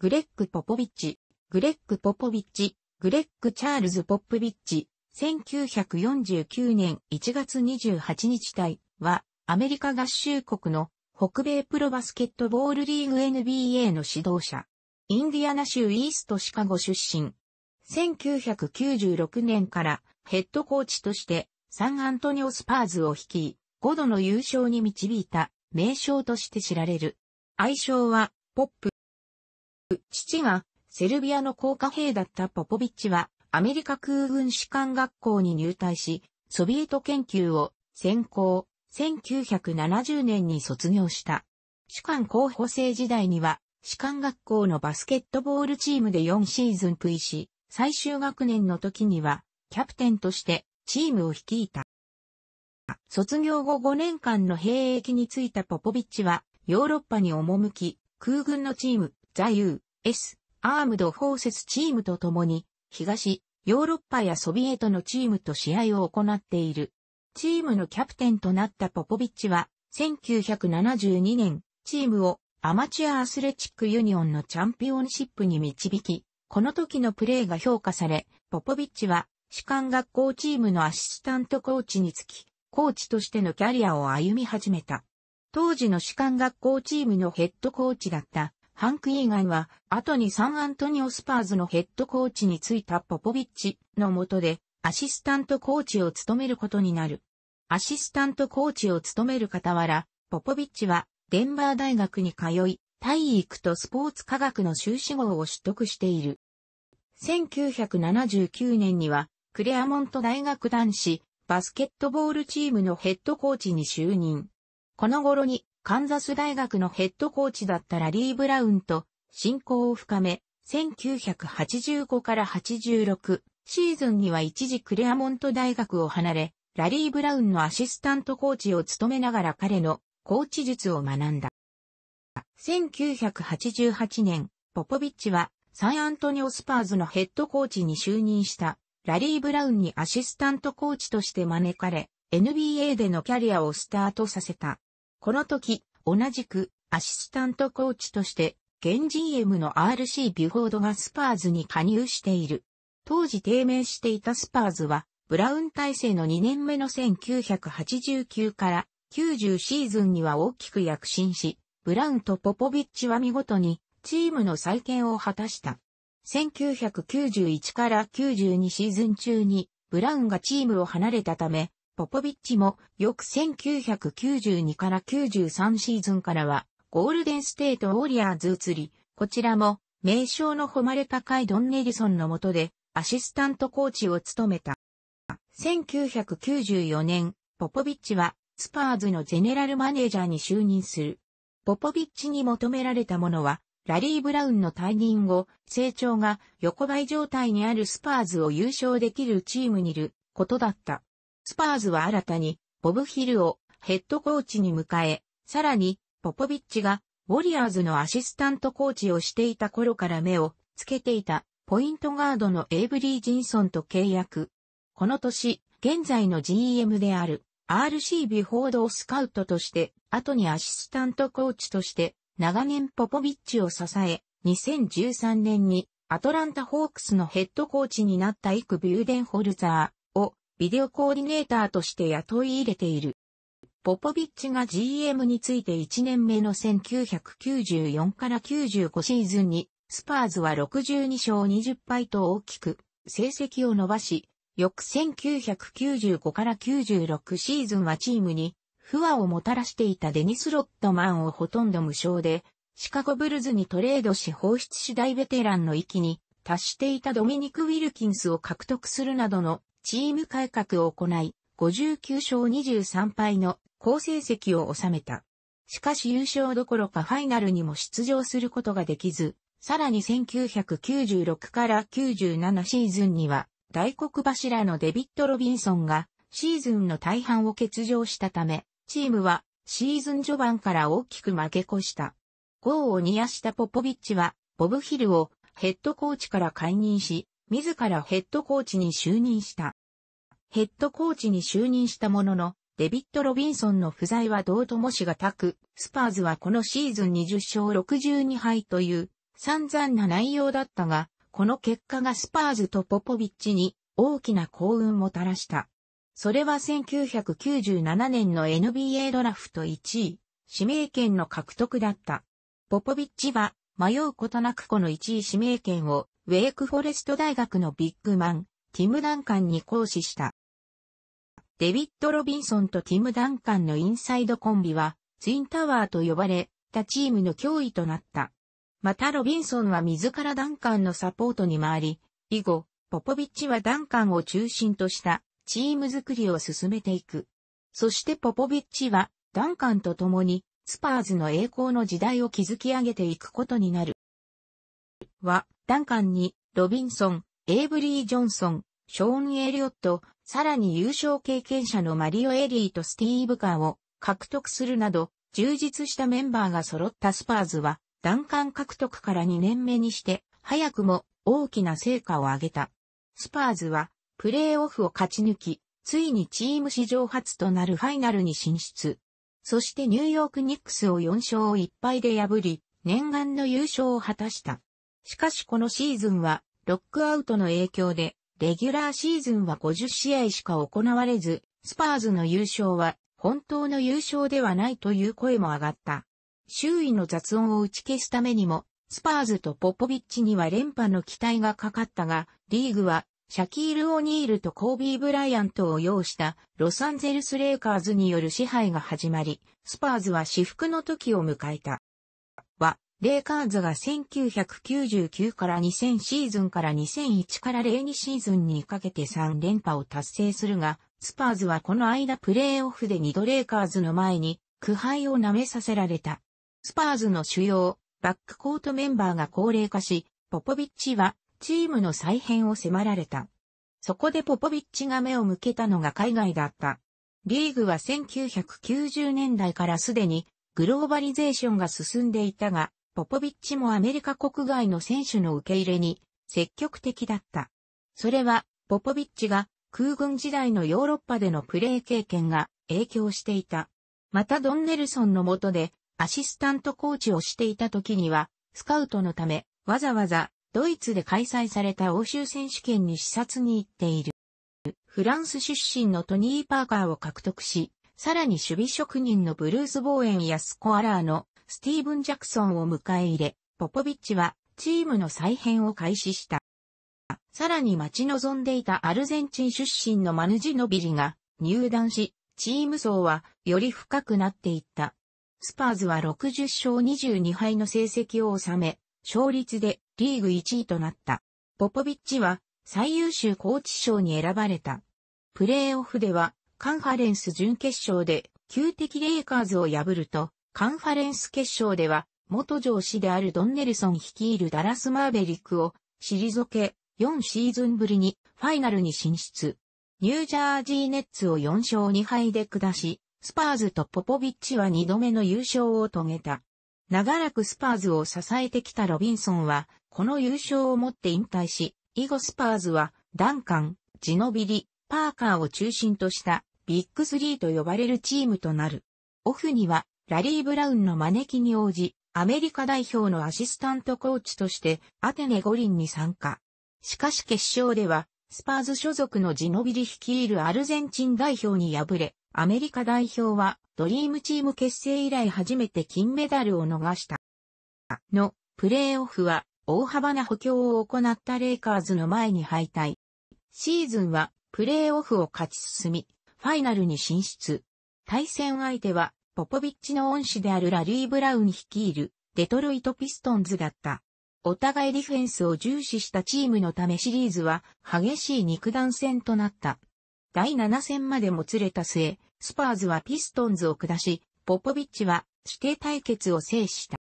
グレッグ・ポポビッチ、グレッグ・ポポビッチ、グレッグ・チャールズ・ポップビッチ、1949年1月28日隊は、アメリカ合衆国の北米プロバスケットボールリーグ NBA の指導者。インディアナ州イーストシカゴ出身。1996年からヘッドコーチとしてサンアントニオスパーズを率い、5度の優勝に導いた名称として知られる。愛称はポップ。父がセルビアの高下兵だったポポビッチはアメリカ空軍士官学校に入隊し、ソビエト研究を専攻、1970年に卒業した。士官候補生時代には、士官学校のバスケットボールチームで4シーズンプイし、最終学年の時には、キャプテンとしてチームを率いた。卒業後5年間の兵役に就いたポポビッチは、ヨーロッパに赴き、空軍のチーム、ザ U.S. アームドフォーセスチームと共に、東、ヨーロッパやソビエトのチームと試合を行っている。チームのキャプテンとなったポポビッチは、1972年、チームをアマチュアアスレチックユニオンのチャンピオンシップに導き、この時のプレーが評価され、ポポビッチは、士官学校チームのアシスタントコーチにつき、コーチとしてのキャリアを歩み始めた。当時の士官学校チームのヘッドコーチだったハンク・イーガンは、後にサンアントニオ・スパーズのヘッドコーチに就いたポポビッチの下で、アシスタントコーチを務めることになる。アシスタントコーチを務める傍ら、ポポビッチは、デンバー大学に通い、体育とスポーツ科学の修士号を取得している。1979年には、クレアモント大学男子バスケットボールチームのヘッドコーチに就任。この頃にカンザス大学のヘッドコーチだったラリー・ブラウンと親交を深め、1985から86シーズンには一時クレアモント大学を離れ、ラリー・ブラウンのアシスタントコーチを務めながら彼のコーチ術を学んだ。1988年、ポポビッチはサンアントニオスパーズのヘッドコーチに就任したラリー・ブラウンにアシスタントコーチとして招かれ、NBA でのキャリアをスタートさせた。この時、同じくアシスタントコーチとして、現 GM の RC ビュフォードがスパーズに加入している。当時低迷していたスパーズは、ブラウン体制の2年目の1989から90シーズンには大きく躍進し、ブラウンとポポビッチは見事にチームの再建を果たした。1991から92シーズン中にブラウンがチームを離れたため、ポポビッチも翌1992から93シーズンからはゴールデンステートウォリアーズ移り、こちらも名称の誉れ高いドン・ネリソンの下でアシスタントコーチを務めた。1994年、ポポビッチはスパーズのゼネラルマネージャーに就任する。ポポビッチに求められたものは、ラリー・ブラウンの退任後、成長が横ばい状態にあるスパーズを優勝できるチームにいることだった。スパーズは新たに、ボブヒルをヘッドコーチに迎え、さらに、ポポビッチが、ウォリアーズのアシスタントコーチをしていた頃から目をつけていた、ポイントガードのエイブリー・ジンソンと契約。この年、現在の GM である、RC ビフォードをスカウトとして、後にアシスタントコーチとして、長年ポポビッチを支え、2013年にアトランタホークスのヘッドコーチになったイク・ビューデンホルザー。ビデオコーディネーターとして雇い入れている。ポポビッチが GM について1年目の1994から95シーズンに、スパーズは62勝20敗と大きく、成績を伸ばし、翌1995から96シーズンはチームに不和をもたらしていたデニス・ロットマンをほとんど無償で、シカゴブルズにトレードし放出し大ベテランの域に達していたドミニク・ウィルキンスを獲得するなどのチーム改革を行い、59勝23敗の好成績を収めた。しかし優勝どころかファイナルにも出場することができず、さらに1996から97シーズンには、大黒柱のデビッド・ロビンソンがシーズンの大半を欠場したため、チームはシーズン序盤から大きく負け越した。ゴーを煮やしたポポビッチは、ボブ・ヒルをヘッドコーチから解任し、自らヘッドコーチに就任した。ヘッドコーチに就任したものの、デビッド・ロビンソンの不在はどうともしがたく、スパーズはこのシーズン20勝62敗という散々な内容だったが、この結果がスパーズとポポビッチに大きな幸運もたらした。それは1997年の NBA ドラフト1位、指名権の獲得だった。ポポビッチは迷うことなくこの1位指名権をウェイクフォレスト大学のビッグマン、ティム・ダンカンに講師した。デビッド・ロビンソンとティム・ダンカンのインサイドコンビは、ツインタワーと呼ばれ、他チームの脅威となった。またロビンソンは自らダンカンのサポートに回り、以後、ポポビッチはダンカンを中心としたチーム作りを進めていく。そしてポポビッチはダンカンと共にスパーズの栄光の時代を築き上げていくことになる。は、ダンカンに、ロビンソン、エイブリー・ジョンソン、ショーン・エリオット、さらに優勝経験者のマリオ・エリーとスティーブ・カーを獲得するなど、充実したメンバーが揃ったスパーズは、ダンカン獲得から2年目にして、早くも大きな成果を上げた。スパーズは、プレーオフを勝ち抜き、ついにチーム史上初となるファイナルに進出。そしてニューヨークニックスを4勝1敗で破り、念願の優勝を果たした。しかしこのシーズンは、ロックアウトの影響で、レギュラーシーズンは50試合しか行われず、スパーズの優勝は本当の優勝ではないという声も上がった。周囲の雑音を打ち消すためにも、スパーズとポポビッチには連覇の期待がかかったが、リーグは、シャキール・オニールとコービー・ブライアントを擁したロサンゼルス・レイカーズによる支配が始まり、スパーズは私服の時を迎えた。レイカーズが1999から2000シーズンから2001から02シーズンにかけて3連覇を達成するが、スパーズはこの間プレーオフで2度レイカーズの前に苦杯を舐めさせられた。スパーズの主要、バックコートメンバーが高齢化し、ポポビッチはチームの再編を迫られた。そこでポポビッチが目を向けたのが海外だった。リーグは1990年代からすでにグローバリゼーションが進んでいたが、ポポビッチもアメリカ国外の選手の受け入れに積極的だった。それは、ポポビッチが空軍時代のヨーロッパでのプレー経験が影響していた。またドンネルソンの下でアシスタントコーチをしていた時には、スカウトのためわざわざドイツで開催された欧州選手権に視察に行っている。フランス出身のトニー・パーカーを獲得し、さらに守備職人のブルース・ボーエンやスコアラーのスティーブン・ジャクソンを迎え入れ、ポポビッチはチームの再編を開始した。さらに待ち望んでいたアルゼンチン出身のマヌジノビリが入団し、チーム層はより深くなっていった。スパーズは60勝22敗の成績を収め、勝率でリーグ1位となった。ポポビッチは最優秀コーチ賞に選ばれた。プレーオフではカンファレンス準決勝で旧敵レイカーズを破ると、カンファレンス決勝では、元上司であるドンネルソン率いるダラス・マーベリックを退け、4シーズンぶりにファイナルに進出。ニュージャージーネッツを4勝2敗で下し、スパーズとポポビッチは2度目の優勝を遂げた。長らくスパーズを支えてきたロビンソンは、この優勝をもって引退し、以後スパーズは、ダンカン、ジノビリ、パーカーを中心とした、ビッグスリーと呼ばれるチームとなる。オフには、ラリー・ブラウンの招きに応じ、アメリカ代表のアシスタントコーチとしてアテネ五輪に参加。しかし決勝では、スパーズ所属のジノビリ率いるアルゼンチン代表に敗れ、アメリカ代表はドリームチーム結成以来初めて金メダルを逃した。の、プレーオフは大幅な補強を行ったレイカーズの前に敗退。シーズンはプレーオフを勝ち進み、ファイナルに進出。対戦相手はポポビッチの恩師であるラリー・ブラウン率いるデトロイト・ピストンズだった。お互いディフェンスを重視したチームのためシリーズは激しい肉弾戦となった。第7戦までもつれた末、スパーズはピストンズを下し、ポポビッチは指定対決を制した。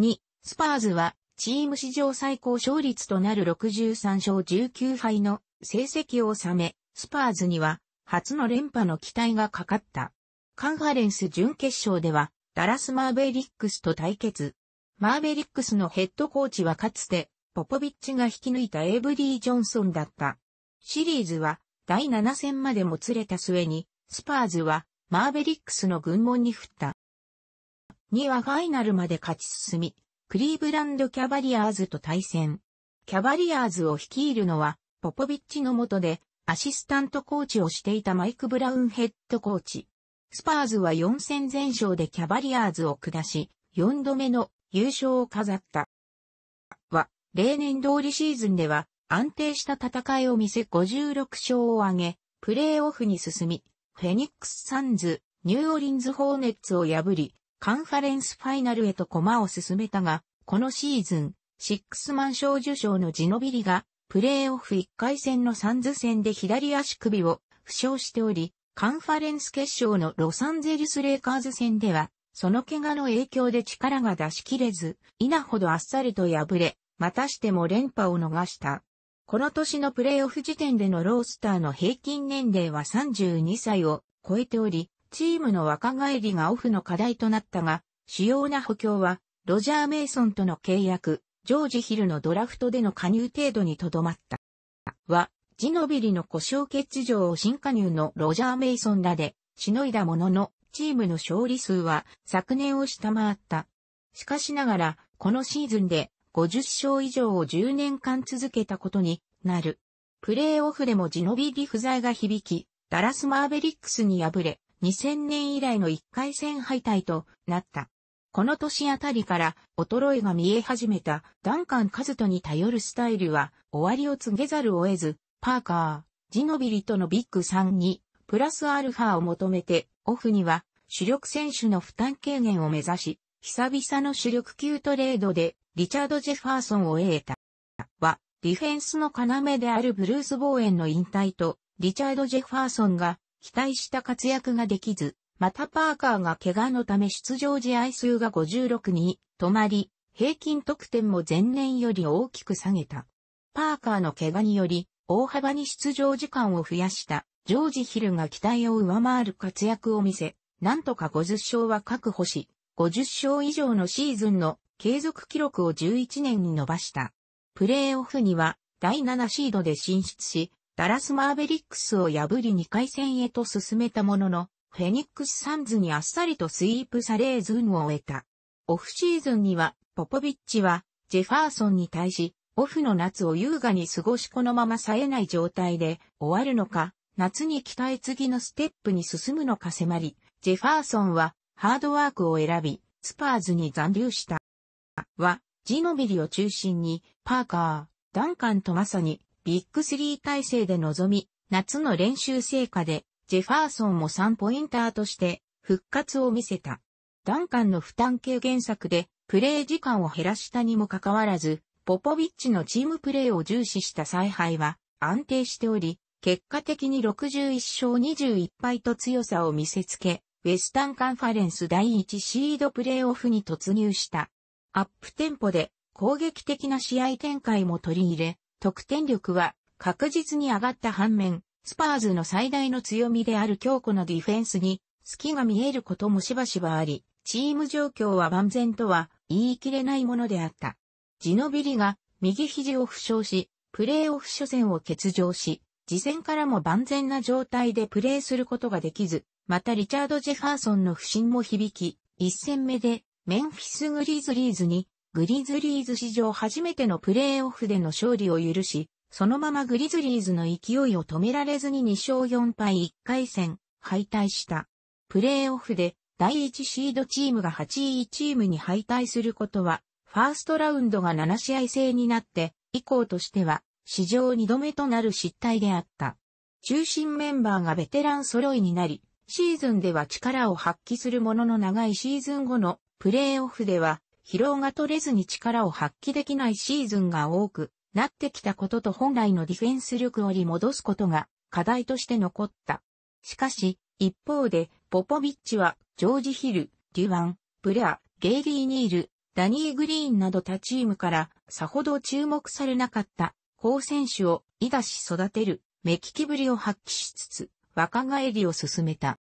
2、スパーズはチーム史上最高勝率となる63勝19敗の成績を収め、スパーズには初の連覇の期待がかかった。カンファレンス準決勝では、ダラス・マーベリックスと対決。マーベリックスのヘッドコーチはかつて、ポポビッチが引き抜いたエイブリー・ジョンソンだった。シリーズは、第7戦までもつれた末に、スパーズは、マーベリックスの軍門に振った。2はファイナルまで勝ち進み、クリーブランド・キャバリアーズと対戦。キャバリアーズを率いるのは、ポポビッチの下で、アシスタントコーチをしていたマイク・ブラウンヘッドコーチ。スパーズは4戦全勝でキャバリアーズを下し、4度目の優勝を飾った。は、例年通りシーズンでは安定した戦いを見せ56勝を挙げ、プレーオフに進み、フェニックス・サンズ、ニューオリンズ・ホーネッツを破り、カンファレンスファイナルへと駒を進めたが、このシーズン、シックスマン賞受賞のジノビリが、プレーオフ1回戦のサンズ戦で左足首を負傷しており、カンファレンス決勝のロサンゼルスレイカーズ戦では、その怪我の影響で力が出し切れず、稲ほどあっさりと敗れ、またしても連覇を逃した。この年のプレイオフ時点でのロースターの平均年齢は32歳を超えており、チームの若返りがオフの課題となったが、主要な補強は、ロジャー・メイソンとの契約、ジョージ・ヒルのドラフトでの加入程度にとどまった。は、ジノビリの故障欠場を新加入のロジャー・メイソンらで、しのいだものの、チームの勝利数は昨年を下回った。しかしながら、このシーズンで50勝以上を10年間続けたことになる。プレーオフでもジノビリ不在が響き、ダラスマーベリックスに敗れ、2000年以来の1回戦敗退となった。この年あたりから衰えが見え始めたダンカン・カズトに頼るスタイルは終わりを告げざるを得ず、パーカー、ジノビリとのビッグ3に、プラスアルファを求めて、オフには主力選手の負担軽減を目指し、久々の主力級トレードで、リチャード・ジェファーソンを得た。は、ディフェンスの要であるブルース・ボーエンの引退と、リチャード・ジェファーソンが期待した活躍ができず、またパーカーが怪我のため出場試合数が56に止まり、平均得点も前年より大きく下げた。パーカーの怪我により、大幅に出場時間を増やしたジョージ・ヒルが期待を上回る活躍を見せ、なんとか50勝は確保し、50勝以上のシーズンの継続記録を11年に伸ばした。プレーオフには第7シードで進出し、ダラス・マーベリックスを破り2回戦へと進めたものの、フェニックス・サンズにあっさりとスイープされーズンを終えた。オフシーズンには、ポポビッチは、ジェファーソンに対し、オフの夏を優雅に過ごしこのまま冴えない状態で終わるのか、夏に鍛え次のステップに進むのか迫り、ジェファーソンはハードワークを選び、スパーズに残留した。は、ジノビリを中心に、パーカー、ダンカンとまさに、ビッグ3体制で臨み、夏の練習成果で、ジェファーソンも3ポインターとして、復活を見せた。ダンカンの負担軽減策で、プレー時間を減らしたにもかかわらず、ポポビッチのチームプレーを重視した采配は安定しており、結果的に61勝21敗と強さを見せつけ、ウェスタンカンファレンス第1シードプレーオフに突入した。アップテンポで攻撃的な試合展開も取り入れ、得点力は確実に上がった反面、スパーズの最大の強みである強固なディフェンスに隙が見えることもしばしばあり、チーム状況は万全とは言い切れないものであった。ジノビリが右肘を負傷し、プレーオフ初戦を欠場し、次戦からも万全な状態でプレーすることができず、またリチャード・ジェファーソンの不審も響き、一戦目でメンフィス・グリズリーズに、グリズリーズ史上初めてのプレーオフでの勝利を許し、そのままグリズリーズの勢いを止められずに2勝4敗1回戦、敗退した。プレーオフで第1シードチームが8位チームに敗退することはファーストラウンドが7試合制になって、以降としては、史上2度目となる失態であった。中心メンバーがベテラン揃いになり、シーズンでは力を発揮するものの長いシーズン後のプレーオフでは疲労が取れずに力を発揮できないシーズンが多くなってきたことと本来のディフェンス力をり戻すことが課題として残った。しかし、一方で、ポポビッチはジョージ・ヒル、デュワン、ブレア、ゲイリー・ニール、ダニー・グリーンなど他チームからさほど注目されなかった好選手をいだし育てる目利きぶりを発揮しつつ若返りを進めた。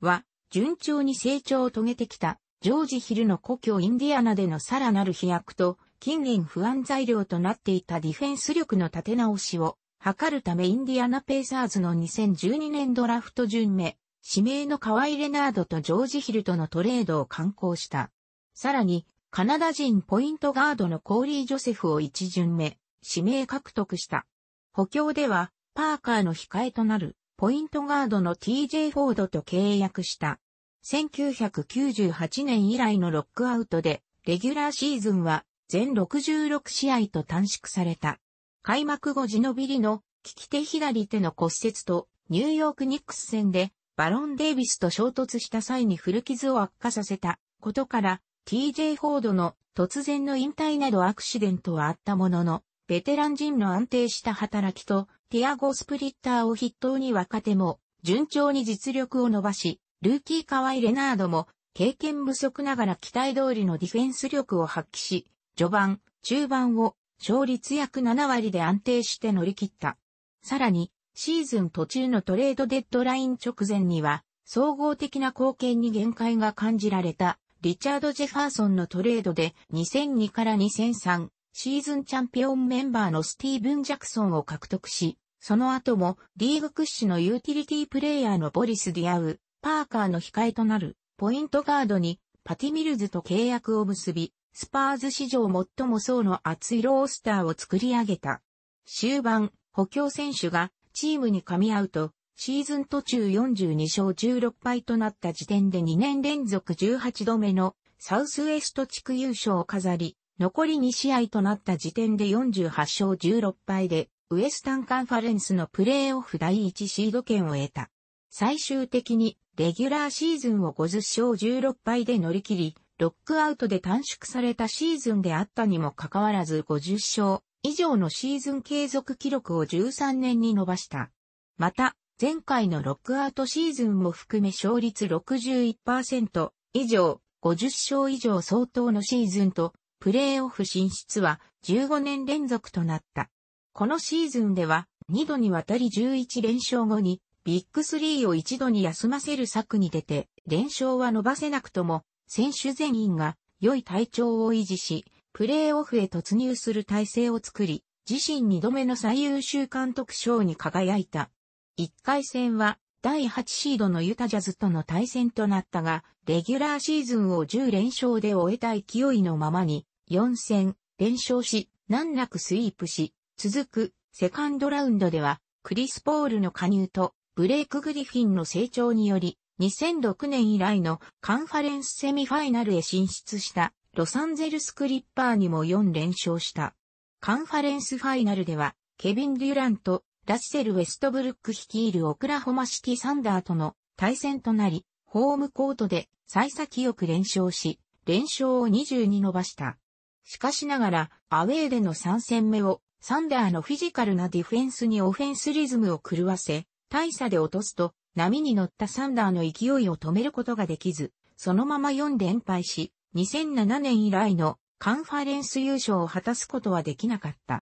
は、順調に成長を遂げてきたジョージ・ヒルの故郷インディアナでのさらなる飛躍と近年不安材料となっていたディフェンス力の立て直しを図るためインディアナペイサーズの2012年ドラフト順目、指名の河合レナードとジョージ・ヒルとのトレードを敢行した。さらに、カナダ人ポイントガードのコーリー・ジョセフを一巡目、指名獲得した。補強では、パーカーの控えとなる、ポイントガードの TJ フォードと契約した。1998年以来のロックアウトで、レギュラーシーズンは全66試合と短縮された。開幕後地のビリの利き手左手の骨折とニューヨークニックス戦でバロン・デイビスと衝突した際に古傷を悪化させたことから TJ フォードの突然の引退などアクシデントはあったものの、ベテラン陣の安定した働きと、ティアゴ・スプリッターを筆頭に若手も、順調に実力を伸ばし、ルーキー・カワイ・レナードも、経験不足ながら期待通りのディフェンス力を発揮し、序盤、中盤を、勝率約7割で安定して乗り切った。さらに、シーズン途中のトレードデッドライン直前には、総合的な貢献に限界が感じられたリチャード・ジェファーソンのトレードで2002から2003シーズンチャンピオンメンバーのスティーブン・ジャクソンを獲得し、その後もリーグ屈指のユーティリティプレイヤーのボリス・ディアウ、パーカーの控えとなるポイントガードにパティ・ミルズと契約を結び、スパーズ史上最も層の厚いロースターを作り上げた。終盤、補強選手がチームに噛み合うと、シーズン途中42勝16敗となった時点で2年連続18度目のサウスウエスト地区優勝を飾り、残り2試合となった時点で48勝16敗で、ウエスタンカンファレンスのプレーオフ第1シード権を得た。最終的に、レギュラーシーズンを50勝16敗で乗り切り、ロックアウトで短縮されたシーズンであったにもかかわらず50勝以上のシーズン継続記録を13年に伸ばした。また、前回のロックアウトシーズンも含め勝率61%以上、50勝以上相当のシーズンと、プレーオフ進出は15年連続となった。このシーズンでは2度にわたり11連勝後にビッグ3を一度に休ませる策に出て連勝は伸ばせなくとも選手全員が良い体調を維持しプレーオフへ突入する体制を作り自身2度目の最優秀監督賞に輝いた。1回戦は第8シードのユタジャズとの対戦となったが、レギュラーシーズンを10連勝で終えた勢いのままに、4戦連勝し、難なくスイープし、続くセカンドラウンドでは、クリス・ポールの加入とブレイク・グリフィンの成長により、2006年以来のカンファレンスセミファイナルへ進出したロサンゼルスクリッパーにも4連勝した。カンファレンスファイナルではケビン・デュラント、ラッセル・ウェストブルック率いるオクラホマシティ・サンダーとの対戦となり、ホームコートで幸先よく連勝し、連勝を20に伸ばした。しかしながら、アウェーでの3戦目を、サンダーのフィジカルなディフェンスにオフェンスリズムを狂わせ、大差で落とすと、波に乗ったサンダーの勢いを止めることができず、そのまま4連敗し、2007年以来のカンファレンス優勝を果たすことはできなかった。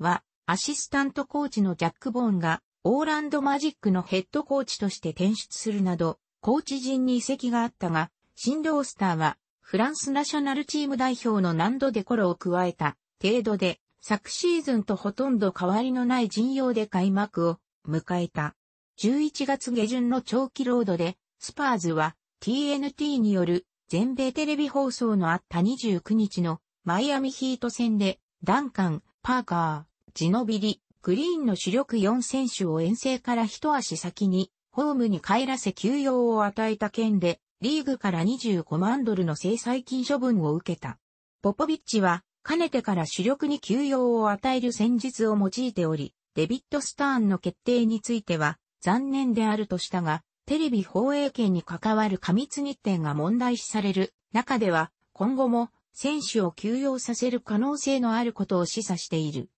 は、アシスタントコーチのジャック・ボーンが、オーランドマジックのヘッドコーチとして転出するなど、コーチ陣に移籍があったが、新ロースターは、フランスナショナルチーム代表の難度でコロを加えた程度で、昨シーズンとほとんど変わりのない陣容で開幕を迎えた。11月下旬の長期ロードで、スパーズは TNT による全米テレビ放送のあった29日のマイアミヒート戦で、ダンカン、パーカー、ジノビリ、グリーンの主力4選手を遠征から一足先に、ホームに帰らせ休養を与えた件で、リーグから25万ドルの制裁金処分を受けた。ポポビッチは、かねてから主力に休養を与える戦術を用いており、デビッド・スターンの決定については、残念であるとしたが、テレビ放映権に関わる過密日程が問題視される中では、今後も選手を休養させる可能性のあることを示唆している。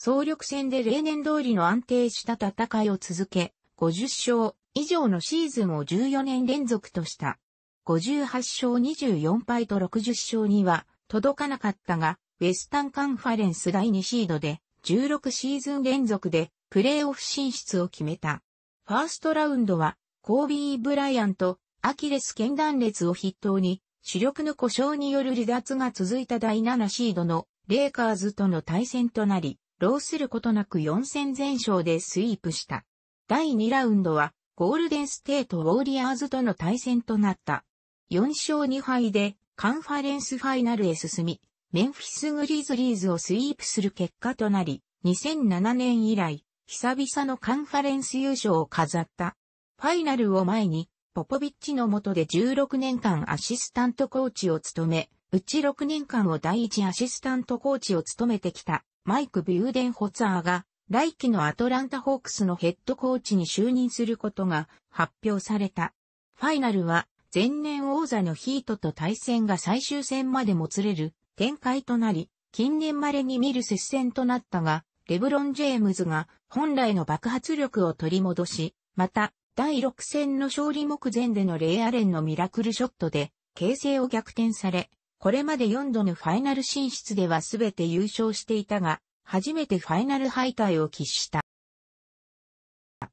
総力戦で例年通りの安定した戦いを続け、50勝以上のシーズンを14年連続とした。58勝24敗と60勝には届かなかったが、ウェスタンカンファレンス第2シードで16シーズン連続でプレーオフ進出を決めた。ファーストラウンドはコービー・ブライアンとアキレス剣断裂を筆頭に主力の故障による離脱が続いた第7シードのレイカーズとの対戦となり、ーすることなく4戦全勝でスイープした。第2ラウンドは、ゴールデンステートウォーリアーズとの対戦となった。4勝2敗で、カンファレンスファイナルへ進み、メンフィスグリズリーズをスイープする結果となり、2007年以来、久々のカンファレンス優勝を飾った。ファイナルを前に、ポポビッチの下で16年間アシスタントコーチを務め、うち6年間を第一アシスタントコーチを務めてきたマイク・ビューデンホツァーが、来季のアトランタホークスのヘッドコーチに就任することが発表された。ファイナルは、前年王座のヒートと対戦が最終戦までもつれる展開となり、近年稀に見る接戦となったが、レブロン・ジェームズが本来の爆発力を取り戻し、また、第6戦の勝利目前でのレイアレンのミラクルショットで、形勢を逆転され、これまで4度のファイナル進出ではすべて優勝していたが、初めてファイナル敗退を喫した。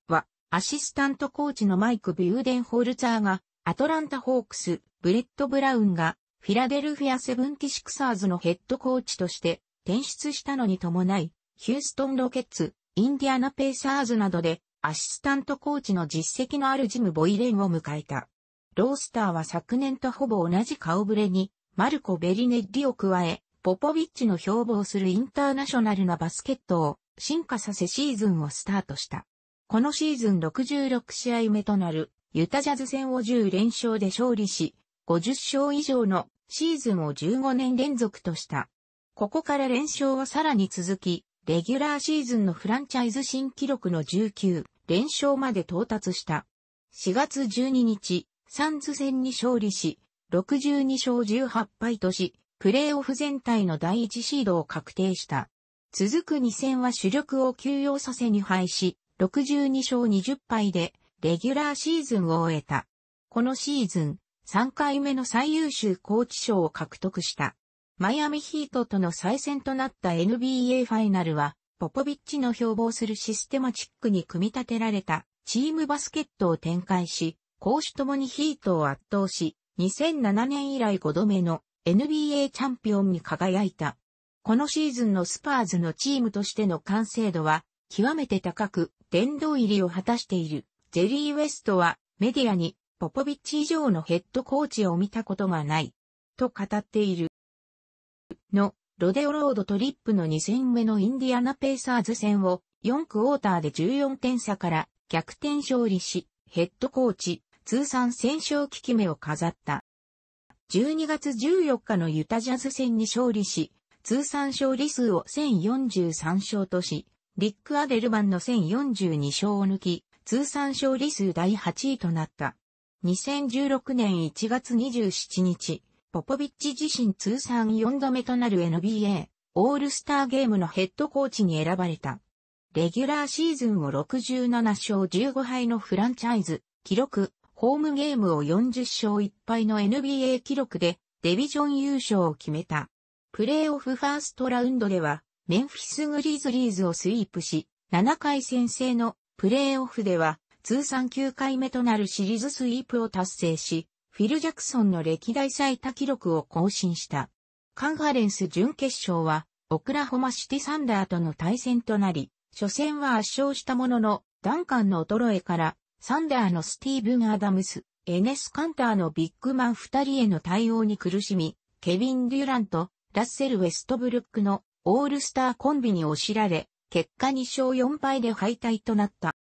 は、アシスタントコーチのマイク・ビューデンホルツァーが、アトランタ・ホークス、ブレッド・ブラウンが、フィラデルフィア・セブンティシクサーズのヘッドコーチとして、転出したのに伴い、ヒューストン・ロケッツ、インディアナ・ペーサーズなどで、アシスタントコーチの実績のあるジム・ボイレンを迎えた。ロースターは昨年とほぼ同じ顔ぶれにマルコ・ベリネッリを加え、ポポビッチの標榜するインターナショナルなバスケットを進化させシーズンをスタートした。このシーズン66試合目となるユタジャズ戦を10連勝で勝利し、50勝以上のシーズンを15年連続とした。ここから連勝はさらに続き、レギュラーシーズンのフランチャイズ新記録の19連勝まで到達した。4月12日、サンズ戦に勝利し、62勝18敗とし、プレーオフ全体の第1シードを確定した。続く2戦は主力を休養させに敗し、62勝20敗で、レギュラーシーズンを終えた。このシーズン、3回目の最優秀コーチ賞を獲得した。マイアミヒートとの再戦となった NBA ファイナルは、ポポビッチの標榜するシステマチックに組み立てられたチームバスケットを展開し、攻守ともにヒートを圧倒し、2007年以来5度目の NBA チャンピオンに輝いた。このシーズンのスパーズのチームとしての完成度は極めて高く殿堂入りを果たしている。ジェリー・ウェストはメディアにポポビッチ以上のヘッドコーチを見たことがない。と語っている。の、ロデオロードトリップの2戦目のインディアナ・ペイサーズ戦を4クォーターで14点差から逆転勝利し、ヘッドコーチ、通算戦勝危機目を飾った。12月14日のユタジャズ戦に勝利し、通算勝利数を1043勝とし、リック・アデルマンの1042勝を抜き、通算勝利数第8位となった。2016年1月27日、ポポビッチ自身通算4度目となる NBA オールスターゲームのヘッドコーチに選ばれた。レギュラーシーズンを67勝15敗のフランチャイズ、記録ホームゲームを40勝1敗の NBA 記録でデビジョン優勝を決めた。プレーオフファーストラウンドでは、メンフィスグリズリーズをスイープし、7回先制のプレーオフでは、通算9回目となるシリーズスイープを達成し、フィル・ジャクソンの歴代最多記録を更新した。カンファレンス準決勝は、オクラホマシティサンダーとの対戦となり、初戦は圧勝したものの、ダンカンの衰えからサンダーのスティーブン・アダムス、エネス・カンターのビッグマン二人への対応に苦しみ、ケビン・デュランとラッセル・ウェストブルックのオールスターコンビに押しられ、結果2勝4敗で敗退となった。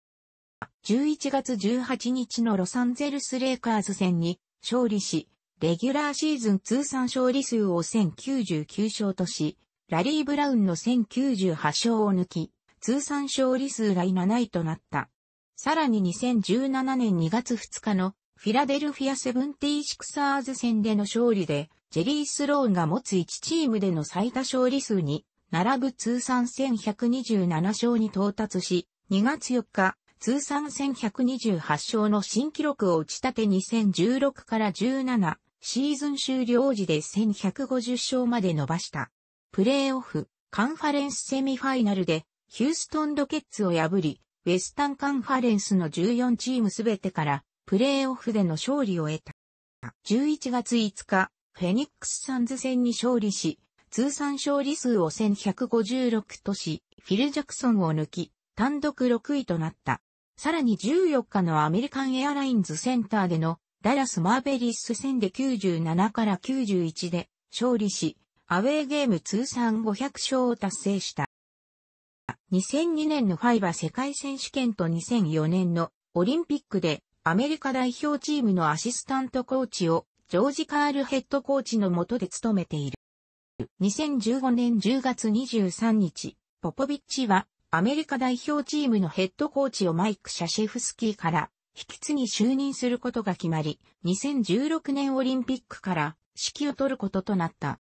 11月18日のロサンゼルス・レイカーズ戦に勝利し、レギュラーシーズン通算勝利数を1099勝とし、ラリー・ブラウンの1098勝を抜き、通算勝利数来7位となった。さらに2017年2月2日のフィラデルフィアセブンティシクサーズ戦での勝利で、ジェリー・スローンが持つ1チームでの最多勝利数に、並ぶ通算1127勝に到達し、2月4日、通算1128勝の新記録を打ち立て2016から17シーズン終了時で1150勝まで伸ばした。プレーオフ、カンファレンスセミファイナルでヒューストンロケッツを破り、ウェスタンカンファレンスの14チームすべてからプレーオフでの勝利を得た。11月5日、フェニックスサンズ戦に勝利し、通算勝利数を1156とし、フィル・ジャクソンを抜き、単独6位となった。さらに14日のアメリカンエアラインズセンターでのダラス・マーベリッス戦で97から91で勝利し、アウェーゲーム通算500勝を達成した。2002年のファイバ世界選手権と2004年のオリンピックでアメリカ代表チームのアシスタントコーチをジョージ・カールヘッドコーチの下で務めている。2015年10月23日、ポポビッチはアメリカ代表チームのヘッドコーチをマイク・シャシェフスキーから引き継ぎ就任することが決まり、2016年オリンピックから指揮を取ることとなった。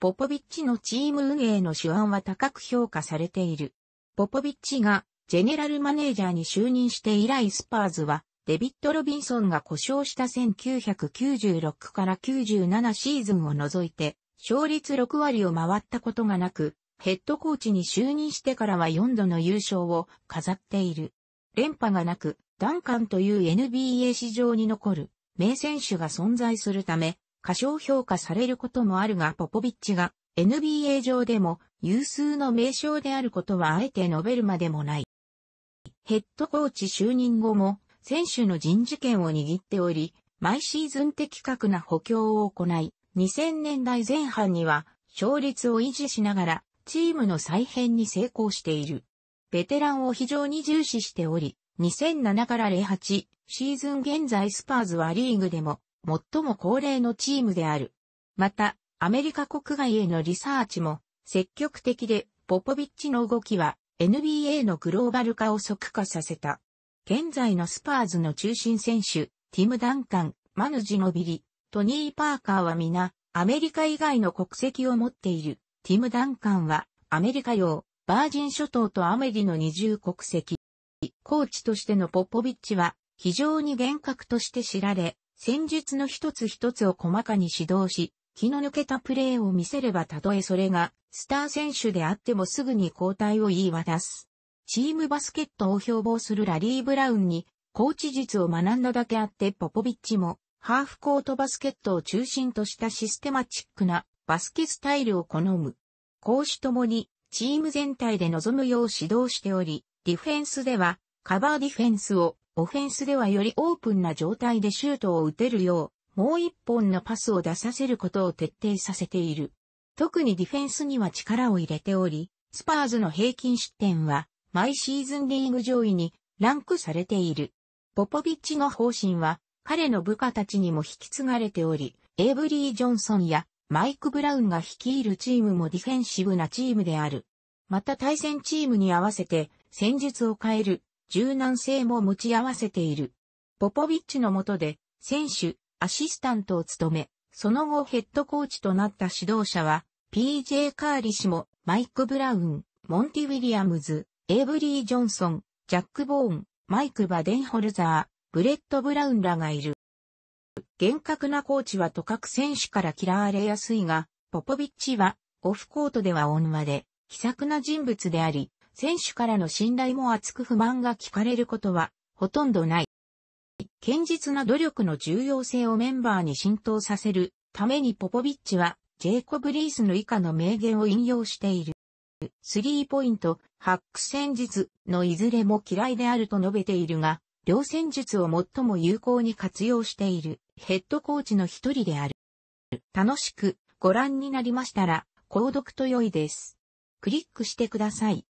ポポビッチのチーム運営の手腕は高く評価されている。ポポビッチがジェネラルマネージャーに就任して以来スパーズはデビッド・ロビンソンが故障した1996から97シーズンを除いて勝率6割を回ったことがなくヘッドコーチに就任してからは4度の優勝を飾っている。連覇がなくダンカンという NBA 史上に残る名選手が存在するため過小評価されることもあるがポポビッチが NBA 上でも有数の名称であることはあえて述べるまでもない。ヘッドコーチ就任後も選手の人事権を握っており、毎シーズン的確な補強を行い、2000年代前半には勝率を維持しながらチームの再編に成功している。ベテランを非常に重視しており、2007から08シーズン現在スパーズはリーグでも最も高齢のチームである。また、アメリカ国外へのリサーチも積極的で、ポポビッチの動きは NBA のグローバル化を即化させた。現在のスパーズの中心選手、ティム・ダンカン、マヌジノビリ、トニー・パーカーは皆、アメリカ以外の国籍を持っている。ティム・ダンカンは、アメリカ用、バージン諸島とアメリの二重国籍。コーチとしてのポポビッチは、非常に厳格として知られ、戦術の一つ一つを細かに指導し、気の抜けたプレーを見せればたとえそれがスター選手であってもすぐに交代を言い渡す。チームバスケットを標榜するラリー・ブラウンにコーチ術を学んだだけあってポポビッチもハーフコートバスケットを中心としたシステマチックなバスケスタイルを好む。講師ともにチーム全体で臨むよう指導しており、ディフェンスではカバーディフェンスをオフェンスではよりオープンな状態でシュートを打てるよう、もう一本のパスを出させることを徹底させている。特にディフェンスには力を入れており、スパーズの平均失点は、毎シーズンリーグ上位にランクされている。ポポビッチの方針は、彼の部下たちにも引き継がれており、エイブリー・ジョンソンやマイク・ブラウンが率いるチームもディフェンシブなチームである。また対戦チームに合わせて戦術を変える柔軟性も持ち合わせている。ポポビッチの下で、選手、アシスタントを務め、その後ヘッドコーチとなった指導者は、PJ カーリ氏も、マイク・ブラウン、モンティ・ウィリアムズ、エイブリー・ジョンソン、ジャック・ボーン、マイク・バデンホルザー、ブレッド・ブラウンらがいる。厳格なコーチはとかく選手から嫌われやすいが、ポポビッチは、オフコートでは温和で、気さくな人物であり、選手からの信頼も厚く不満が聞かれることはほとんどない。堅実な努力の重要性をメンバーに浸透させるためにポポビッチはジェイコブ・リースの以下の名言を引用している。スリーポイント、ハック戦術のいずれも嫌いであると述べているが、両戦術を最も有効に活用しているヘッドコーチの一人である。楽しくご覧になりましたら、購読と良いです。クリックしてください。